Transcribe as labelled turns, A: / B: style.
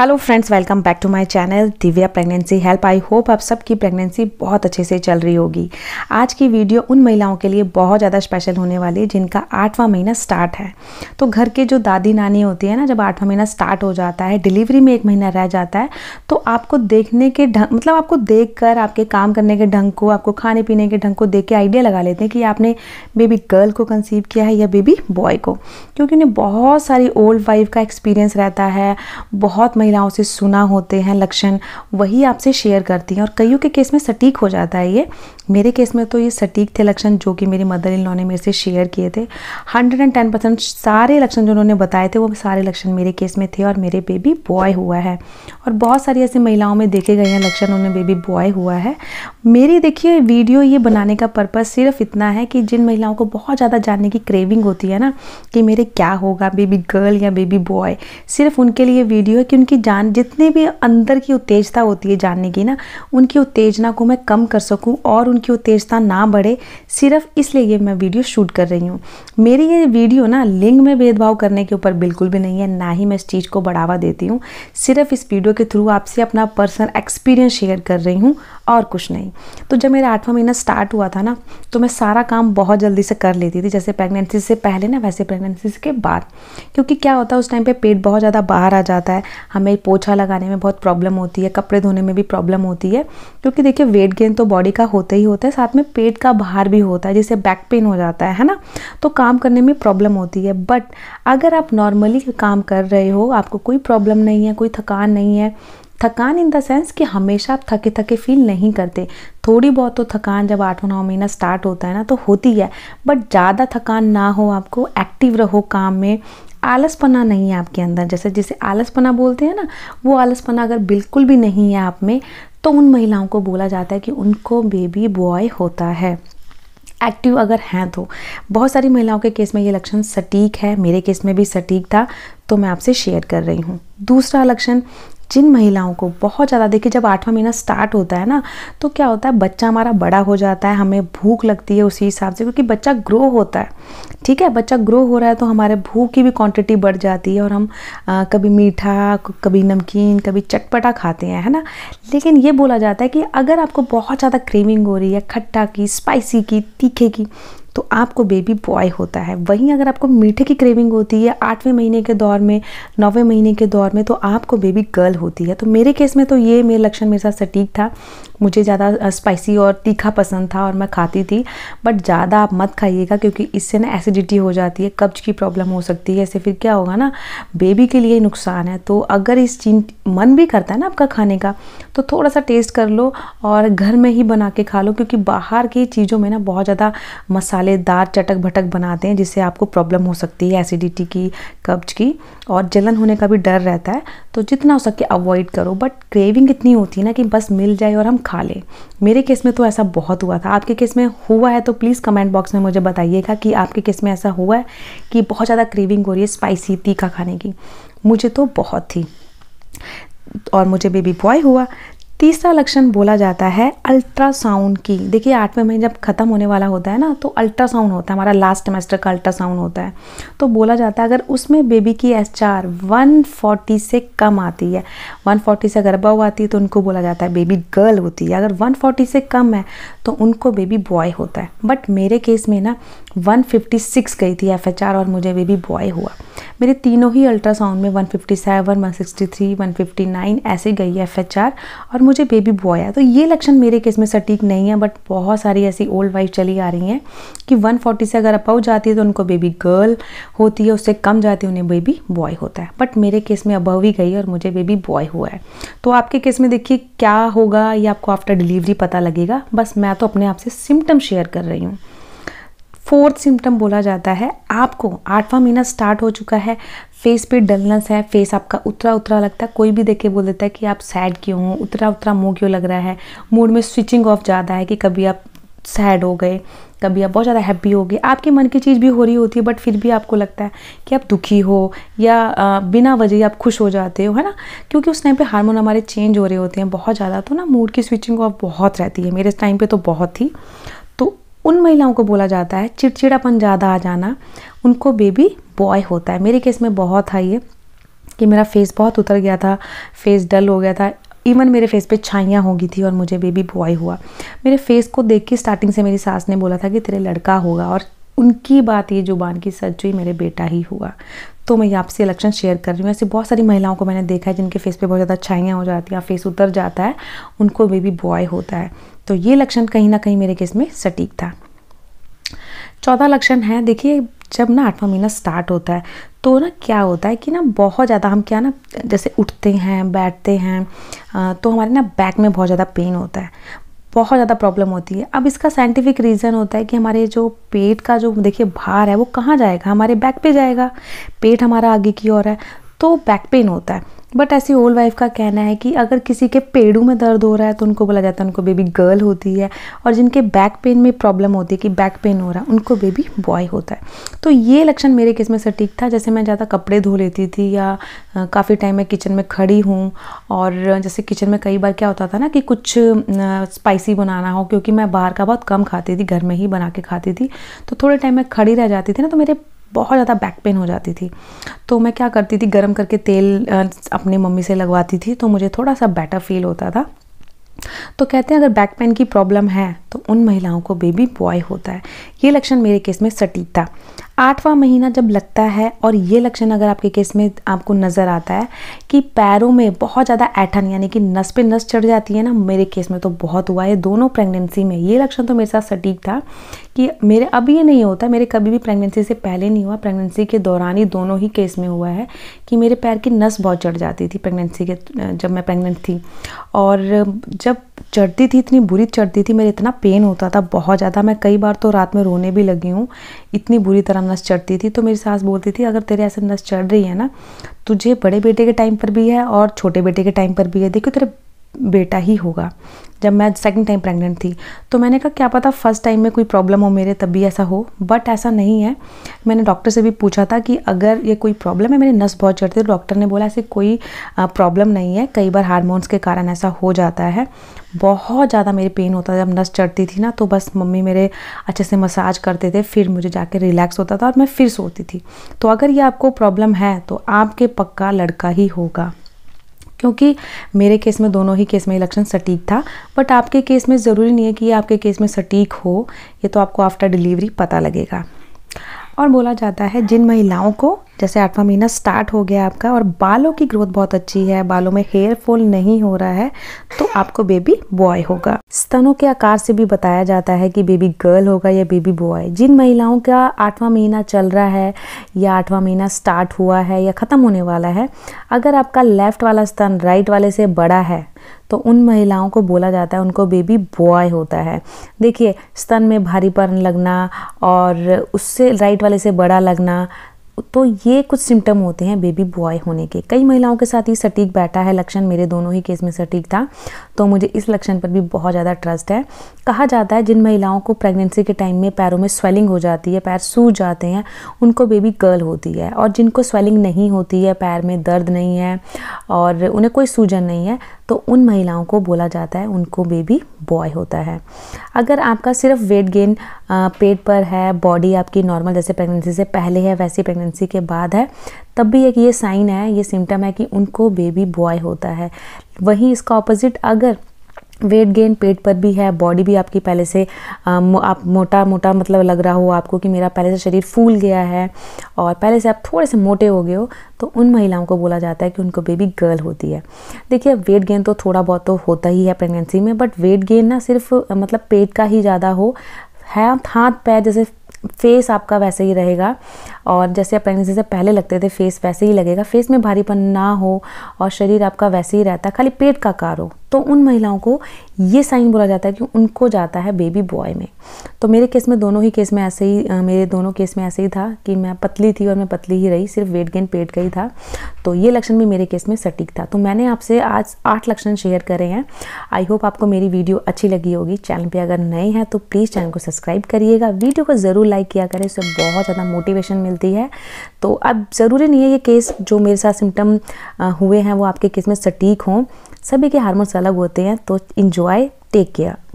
A: hello friends welcome back to my channel Divya pregnancy help I hope आप सबकी pregnancy बहुत अच्छे से चल रही होगी आज की वीडियो उन महिलाओं के लिए बहुत ज़्यादा स्पेशल होने वाली है जिनका आठवां महीना स्टार्ट है तो घर के जो दादी नानी होती है ना जब आठवां महीना स्टार्ट हो जाता है डिलीवरी में एक महीना रह जाता है तो आपको देखने के ढंग मतलब आपको देख कर आपके काम करने के ढंग को आपको खाने पीने के ढंग को देख के आइडिया लगा लेते हैं कि आपने बेबी गर्ल को कंसीव किया है या बेबी बॉय को क्योंकि उन्हें बहुत सारी ओल्ड वाइफ का एक्सपीरियंस रहता है बहुत महिला महिलाओं से सुना होते हैं लक्षण वही आपसे शेयर करती हैं और कईयों के केस में सटीक हो जाता है ये मेरे केस में तो ये सटीक थे लक्षण जो कि मेरी मदर इन लॉ ने मेरे से शेयर किए थे हंड्रेड एंड टेन परसेंट सारे लक्षण जो उन्होंने बताए थे वो सारे लक्षण मेरे केस में थे और मेरे बेबी बॉय हुआ है और बहुत सारी ऐसी महिलाओं में देखे गए हैं लक्षण उन्हें बेबी बॉय हुआ है मेरी देखिए वीडियो ये बनाने का पर्पज़ सिर्फ इतना है कि जिन महिलाओं को बहुत ज़्यादा जानने की क्रेविंग होती है ना कि मेरे क्या होगा बेबी गर्ल या बेबी बॉय सिर्फ उनके लिए वीडियो है कि उनकी जान जितने भी अंदर की उत्तेजता होती है जानने की ना उनकी उत्तेजना को मैं कम कर सकूं और उनकी उत्तेजता ना बढ़े सिर्फ इसलिए ये मैं वीडियो शूट कर रही हूँ मेरी ये वीडियो ना लिंग में भेदभाव करने के ऊपर बिल्कुल भी नहीं है ना ही मैं इस चीज़ को बढ़ावा देती हूँ सिर्फ इस वीडियो के थ्रू आपसे अपना पर्सनल एक्सपीरियंस शेयर कर रही हूँ और कुछ नहीं तो जब मेरा आठवां महीना स्टार्ट हुआ था ना तो मैं सारा काम बहुत जल्दी से कर लेती थी जैसे प्रेगनेंसी से पहले ना वैसे प्रेगनेंसी के बाद क्योंकि क्या होता है उस टाइम पे पेट बहुत ज़्यादा बाहर आ जाता है हमें पोछा लगाने में बहुत प्रॉब्लम होती है कपड़े धोने में भी प्रॉब्लम होती है क्योंकि देखिए वेट गेन तो बॉडी का होता ही होता है साथ में पेट का भार भी होता है जिससे बैक पेन हो जाता है है ना तो काम करने में प्रॉब्लम होती है बट अगर आप नॉर्मली काम कर रहे हो आपको कोई प्रॉब्लम नहीं है कोई थकान नहीं है थकान इन द सेंस कि हमेशा आप थके थके फील नहीं करते थोड़ी बहुत तो थकान जब आठ नौ महीना स्टार्ट होता है ना तो होती है बट ज़्यादा थकान ना हो आपको एक्टिव रहो काम में आलसपना नहीं है आपके अंदर जैसे जिसे आलसपना बोलते हैं ना वो आलसपना अगर बिल्कुल भी नहीं है आप में तो उन महिलाओं को बोला जाता है कि उनको बेबी बॉय होता है एक्टिव अगर हैं तो बहुत सारी महिलाओं के केस में ये लक्षण सटीक है मेरे केस में भी सटीक था तो मैं आपसे शेयर कर रही हूँ दूसरा लक्षण जिन महिलाओं को बहुत ज़्यादा देखिए जब आठवां महीना स्टार्ट होता है ना तो क्या होता है बच्चा हमारा बड़ा हो जाता है हमें भूख लगती है उसी हिसाब से क्योंकि बच्चा ग्रो होता है ठीक है बच्चा ग्रो हो रहा है तो हमारे भूख की भी क्वांटिटी बढ़ जाती है और हम आ, कभी मीठा कभी नमकीन कभी चटपटा खाते हैं है ना लेकिन ये बोला जाता है कि अगर आपको बहुत ज़्यादा क्रेविंग हो रही है खट्टा की स्पाइसी की तीखे की तो आपको बेबी बॉय होता है वहीं अगर आपको मीठे की क्रेविंग होती है आठवें महीने के दौर में नौवें महीने के दौर में तो आपको बेबी गर्ल होती है तो मेरे केस में तो ये मेरे लक्षण मेरे साथ सटीक था मुझे ज़्यादा स्पाइसी और तीखा पसंद था और मैं खाती थी बट ज़्यादा आप मत खाइएगा क्योंकि इससे ना एसिडिटी हो जाती है कब्ज की प्रॉब्लम हो सकती है ऐसे फिर क्या होगा ना बेबी के लिए नुकसान है तो अगर इस चीज मन भी करता है ना आपका खाने का तो थोड़ा सा टेस्ट कर लो और घर में ही बना के खा लो क्योंकि बाहर की चीज़ों में ना बहुत ज़्यादा मसालेदार चटक भटक बनाते हैं जिससे आपको प्रॉब्लम हो सकती है एसिडिटी की कब्ज की और जलन होने का भी डर रहता है तो जितना हो सके अवॉइड करो बट क्रेविंग इतनी होती है ना कि बस मिल जाए और हम खा ले मेरे केस में तो ऐसा बहुत हुआ था आपके केस में हुआ है तो प्लीज़ कमेंट बॉक्स में मुझे बताइएगा कि आपके केस में ऐसा हुआ है कि बहुत ज़्यादा क्रेविंग हो रही है स्पाइसी तीखा खाने की मुझे तो बहुत थी और मुझे बेबी बॉय हुआ तीसरा लक्षण बोला जाता है अल्ट्रासाउंड की देखिए आठवें महीने जब ख़त्म होने वाला होता है ना तो अल्ट्रासाउंड होता है हमारा लास्ट सेमेस्टर का अल्ट्रासाउंड होता है तो बोला जाता है अगर उसमें बेबी की एस चार वन फोर्टी से कम आती है वन फोर्टी से गर्भा हुआ आती है तो उनको बोला जाता है बेबी गर्ल होती है अगर वन फोर्टी से कम है तो उनको बेबी बॉय होता है बट मेरे केस में ना 156 गई थी एफएचआर और मुझे बेबी बॉय हुआ मेरे तीनों ही अल्ट्रासाउंड में 157, 163, 159 ऐसे गई है एफएचआर और मुझे बेबी बॉय आया तो ये लक्षण मेरे केस में सटीक नहीं है बट बहुत सारी ऐसी ओल्ड वाइफ चली आ रही हैं कि 140 से अगर अबव जाती है तो उनको बेबी गर्ल होती है उससे कम जाती है उन्हें बेबी बॉय होता है बट मेरे केस में अबव ही गई और मुझे बेबी बॉय हुआ है तो आपके केस में देखिए क्या होगा या आपको आफ्टर डिलीवरी पता लगेगा बस मैं तो अपने आप से सिम्टम शेयर कर रही हूँ फोर्थ सिम्टम बोला जाता है आपको आठवां महीना स्टार्ट हो चुका है फेस पे डलनेस है फेस आपका उतरा उतरा लगता है कोई भी देख के बोल देता है कि आप सैड क्यों हो उतरा उतरा मुंह क्यों लग रहा है मूड में स्विचिंग ऑफ ज़्यादा है कि कभी आप सैड हो गए कभी आप बहुत ज़्यादा हैप्पी हो गए आपके मन की चीज़ भी हो रही होती है बट फिर भी आपको लगता है कि आप दुखी हो या बिना वजह आप खुश हो जाते हो है ना क्योंकि उस टाइम पे हार्मोन हमारे चेंज हो रहे होते हैं बहुत ज़्यादा तो ना मूड की स्विचिंग ऑफ बहुत रहती है मेरे टाइम पर तो बहुत थी तो उन महिलाओं को बोला जाता है चिड़चिड़ापन ज़्यादा आ जाना उनको बेबी बॉय होता है मेरे केस में बहुत था ये कि मेरा फेस बहुत उतर गया था फेस डल हो गया था इवन मेरे फेस पे छाइयाँ हो गई थी और मुझे बेबी बॉय हुआ मेरे फेस को देख के स्टार्टिंग से मेरी सास ने बोला था कि तेरे लड़का होगा और उनकी बात ये जुबान की सच हुई मेरे बेटा ही हुआ तो मैं ये आपसे इलेक्शन शेयर कर रही हूँ ऐसी बहुत सारी महिलाओं को मैंने देखा है जिनके फेस पे बहुत ज़्यादा छाइयाँ हो जाती हैं फेस उतर जाता है उनको बेबी बॉय होता है तो ये लक्षण कहीं ना कहीं मेरे केस में सटीक था चौथा लक्षण है देखिए जब ना आठवां महीना स्टार्ट होता है तो ना क्या होता है कि ना बहुत ज़्यादा हम क्या ना जैसे उठते हैं बैठते हैं तो हमारे ना बैक में बहुत ज़्यादा पेन होता है बहुत ज़्यादा प्रॉब्लम होती है अब इसका साइंटिफिक रीज़न होता है कि हमारे जो पेट का जो देखिए भार है वो कहाँ जाएगा हमारे बैक पे जाएगा पेट हमारा आगे की ओर है तो बैक पेन होता है बट ऐसी ओल्ड वाइफ का कहना है कि अगर किसी के पेड़ों में दर्द हो रहा है तो उनको बोला जाता है उनको बेबी गर्ल होती है और जिनके बैक पेन में प्रॉब्लम होती है कि बैक पेन हो रहा है उनको बेबी बॉय होता है तो ये लक्षण मेरे केस में सटीक था जैसे मैं ज़्यादा कपड़े धो लेती थी या काफ़ी टाइम मैं किचन में खड़ी हूँ और जैसे किचन में कई बार क्या होता था ना कि कुछ स्पाइसी बनाना हो क्योंकि मैं बाहर का बहुत कम खाती थी घर में ही बना के खाती थी तो थोड़े टाइम मैं खड़ी रह जाती थी ना तो मेरे बहुत ज़्यादा बैक पेन हो जाती थी तो मैं क्या करती थी गर्म करके तेल अपनी मम्मी से लगवाती थी तो मुझे थोड़ा सा बेटर फील होता था तो कहते हैं अगर बैक पेन की प्रॉब्लम है तो उन महिलाओं को बेबी बॉय होता है ये लक्षण मेरे केस में सटीक था आठवां महीना जब लगता है और ये लक्षण अगर आपके केस में आपको नज़र आता है कि पैरों में बहुत ज़्यादा ऐठन यानी कि नस पे नस चढ़ जाती है ना मेरे केस में तो बहुत हुआ है दोनों प्रेगनेंसी में ये लक्षण तो मेरे साथ सटीक था कि मेरे अब ये नहीं होता मेरे कभी भी प्रेगनेंसी से पहले नहीं हुआ प्रेगनेंसी के दौरान ही दोनों ही केस में हुआ है कि मेरे पैर की नस बहुत चढ़ जाती थी प्रेगनेंसी के जब मैं प्रेगनेंट थी और जब चढ़ती थी इतनी बुरी चढ़ती थी मेरे इतना पेन होता था बहुत ज़्यादा मैं कई बार तो रात में रोने भी लगी हूँ इतनी बुरी तरह नस चढ़ती थी तो मेरी सास बोलती थी अगर तेरे ऐसे नस चढ़ रही है ना तुझे बड़े बेटे के टाइम पर भी है और छोटे बेटे के टाइम पर भी है देखो तेरे बेटा ही होगा जब मैं सेकंड टाइम प्रेग्नेंट थी तो मैंने कहा क्या पता फर्स्ट टाइम में कोई प्रॉब्लम हो मेरे तब भी ऐसा हो बट ऐसा नहीं है मैंने डॉक्टर से भी पूछा था कि अगर ये कोई प्रॉब्लम है मेरे नस बहुत चढ़ते तो डॉक्टर ने बोला ऐसे कोई प्रॉब्लम नहीं है कई बार हारमोन्स के कारण ऐसा हो जाता है बहुत ज़्यादा मेरी पेन होता था जब नस चढ़ती थी ना तो बस मम्मी मेरे अच्छे से मसाज करते थे फिर मुझे जाके रिलैक्स होता था और मैं फिर सोती थी तो अगर ये आपको प्रॉब्लम है तो आपके पक्का लड़का ही होगा क्योंकि मेरे केस में दोनों ही केस में इलेक्शन सटीक था बट आपके केस में ज़रूरी नहीं है कि ये आपके केस में सटीक हो ये तो आपको आफ्टर डिलीवरी पता लगेगा और बोला जाता है जिन महिलाओं को जैसे आठवां महीना स्टार्ट हो गया आपका और बालों की ग्रोथ बहुत अच्छी है बालों में हेयर फॉल नहीं हो रहा है तो आपको बेबी बॉय होगा स्तनों के आकार से भी बताया जाता है कि बेबी गर्ल होगा या बेबी बॉय जिन महिलाओं का आठवां महीना चल रहा है या आठवां महीना स्टार्ट हुआ है या ख़त्म होने वाला है अगर आपका लेफ्ट वाला स्तन राइट वाले से बड़ा है तो उन महिलाओं को बोला जाता है उनको बेबी बॉय होता है देखिए स्तन में भारीपन लगना और उससे राइट वाले से बड़ा लगना तो ये कुछ सिम्टम होते हैं बेबी बॉय होने के कई महिलाओं के साथ ये सटीक बैठा है लक्षण मेरे दोनों ही केस में सटीक था तो मुझे इस लक्षण पर भी बहुत ज़्यादा ट्रस्ट है कहा जाता है जिन महिलाओं को प्रेगनेंसी के टाइम में पैरों में स्वेलिंग हो जाती है पैर सूज जाते हैं उनको बेबी गर्ल होती है और जिनको स्वेलिंग नहीं होती है पैर में दर्द नहीं है और उन्हें कोई सूजन नहीं है तो उन महिलाओं को बोला जाता है उनको बेबी बॉय होता है अगर आपका सिर्फ वेट गेन पेट पर है बॉडी आपकी नॉर्मल जैसे प्रेगनेंसी से पहले है वैसी प्रेगनेंसी के बाद है तब भी एक ये साइन है ये सिम्टम है कि उनको बेबी बॉय होता है वहीं इसका ऑपोजिट अगर वेट गेन पेट पर भी है बॉडी भी आपकी पहले से आप मोटा मोटा मतलब लग रहा हो आपको कि मेरा पहले से शरीर फूल गया है और पहले से आप थोड़े से मोटे हो गए हो तो उन महिलाओं को बोला जाता है कि उनको बेबी गर्ल होती है देखिए वेट गेन तो थोड़ा बहुत तो होता ही है प्रेगनेंसी में बट वेट गेन ना सिर्फ मतलब पेट का ही ज़्यादा हो है हाथ पैर जैसे फेस आपका वैसे ही रहेगा और जैसे आप प्रेगनेंसी से पहले लगते थे फेस वैसे ही लगेगा फेस में भारीपन ना हो और शरीर आपका वैसे ही रहता है खाली पेट का कार हो तो उन महिलाओं को ये साइन बोला जाता है कि उनको जाता है बेबी बॉय में तो मेरे केस में दोनों ही केस में ऐसे ही मेरे दोनों केस में ऐसे ही था कि मैं पतली थी और मैं पतली ही रही सिर्फ वेट गेन पेट का ही था तो ये लक्षण भी मेरे केस में सटीक था तो मैंने आपसे आज आठ लक्षण शेयर करे हैं आई होप आपको मेरी वीडियो अच्छी लगी होगी चैनल पर अगर नए हैं तो प्लीज़ चैनल को सब्सक्राइब करिएगा वीडियो को ज़रूर लाइक किया करें इससे बहुत ज़्यादा मोटिवेशन मिलती है तो अब ज़रूरी नहीं है ये केस जो मेरे साथ सिम्टम हुए हैं वो आपके केस में सटीक हों सभी के हारमोन्स अलग होते हैं तो इन्जॉय टेक केयर